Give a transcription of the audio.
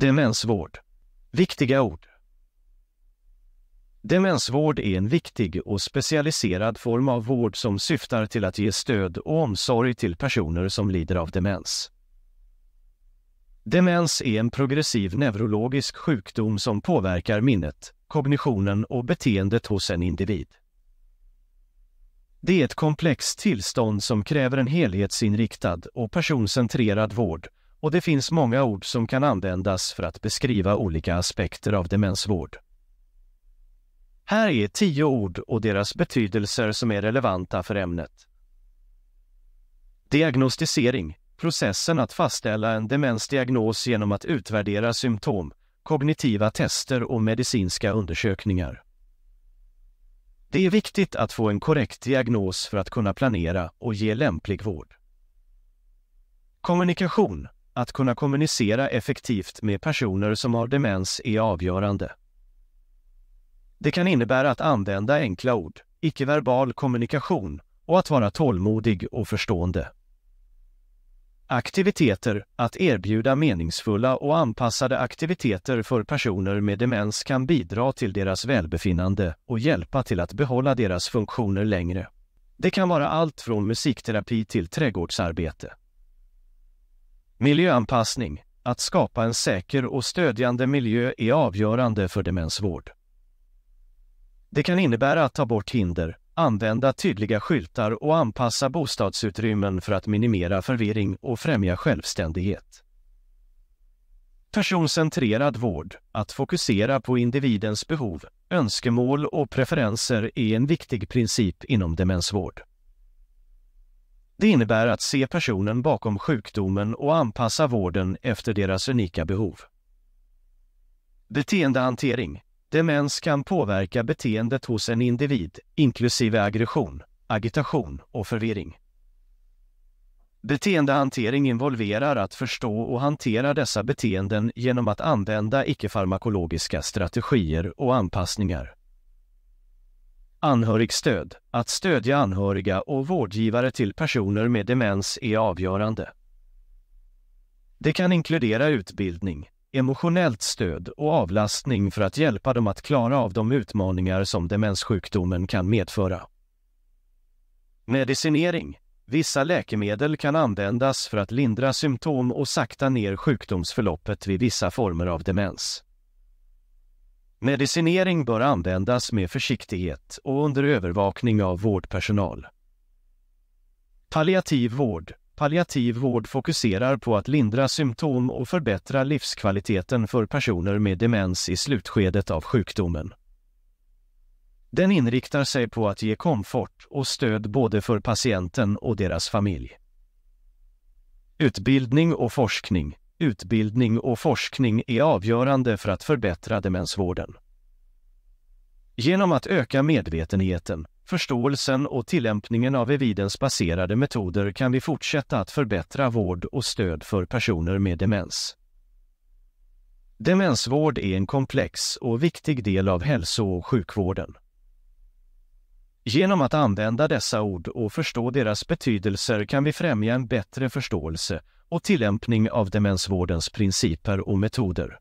Demensvård. Viktiga ord. Demensvård är en viktig och specialiserad form av vård som syftar till att ge stöd och omsorg till personer som lider av demens. Demens är en progressiv neurologisk sjukdom som påverkar minnet, kognitionen och beteendet hos en individ. Det är ett komplext tillstånd som kräver en helhetsinriktad och personcentrerad vård och det finns många ord som kan användas för att beskriva olika aspekter av demensvård. Här är tio ord och deras betydelser som är relevanta för ämnet. Diagnostisering, processen att fastställa en demensdiagnos genom att utvärdera symptom, kognitiva tester och medicinska undersökningar. Det är viktigt att få en korrekt diagnos för att kunna planera och ge lämplig vård. Kommunikation, att kunna kommunicera effektivt med personer som har demens är avgörande. Det kan innebära att använda enkla ord, icke-verbal kommunikation och att vara tålmodig och förstående. Aktiviteter, att erbjuda meningsfulla och anpassade aktiviteter för personer med demens kan bidra till deras välbefinnande och hjälpa till att behålla deras funktioner längre. Det kan vara allt från musikterapi till trädgårdsarbete. Miljöanpassning, att skapa en säker och stödjande miljö är avgörande för demensvård. Det kan innebära att ta bort hinder, använda tydliga skyltar och anpassa bostadsutrymmen för att minimera förvirring och främja självständighet. Personcentrerad vård, att fokusera på individens behov, önskemål och preferenser är en viktig princip inom demensvård. Det innebär att se personen bakom sjukdomen och anpassa vården efter deras unika behov. Beteendehantering Demens kan påverka beteendet hos en individ, inklusive aggression, agitation och förvirring. Beteendehantering involverar att förstå och hantera dessa beteenden genom att använda icke-farmakologiska strategier och anpassningar. Anhörigstöd. Att stödja anhöriga och vårdgivare till personer med demens är avgörande. Det kan inkludera utbildning, emotionellt stöd och avlastning för att hjälpa dem att klara av de utmaningar som demenssjukdomen kan medföra. Medicinering. Vissa läkemedel kan användas för att lindra symptom och sakta ner sjukdomsförloppet vid vissa former av demens. Medicinering bör användas med försiktighet och under övervakning av vårdpersonal. Palliativ vård Palliativ vård fokuserar på att lindra symptom och förbättra livskvaliteten för personer med demens i slutskedet av sjukdomen. Den inriktar sig på att ge komfort och stöd både för patienten och deras familj. Utbildning och forskning utbildning och forskning är avgörande för att förbättra demensvården. Genom att öka medvetenheten, förståelsen och tillämpningen av evidensbaserade metoder kan vi fortsätta att förbättra vård och stöd för personer med demens. Demensvård är en komplex och viktig del av hälso och sjukvården. Genom att använda dessa ord och förstå deras betydelser kan vi främja en bättre förståelse och tillämpning av demensvårdens principer och metoder.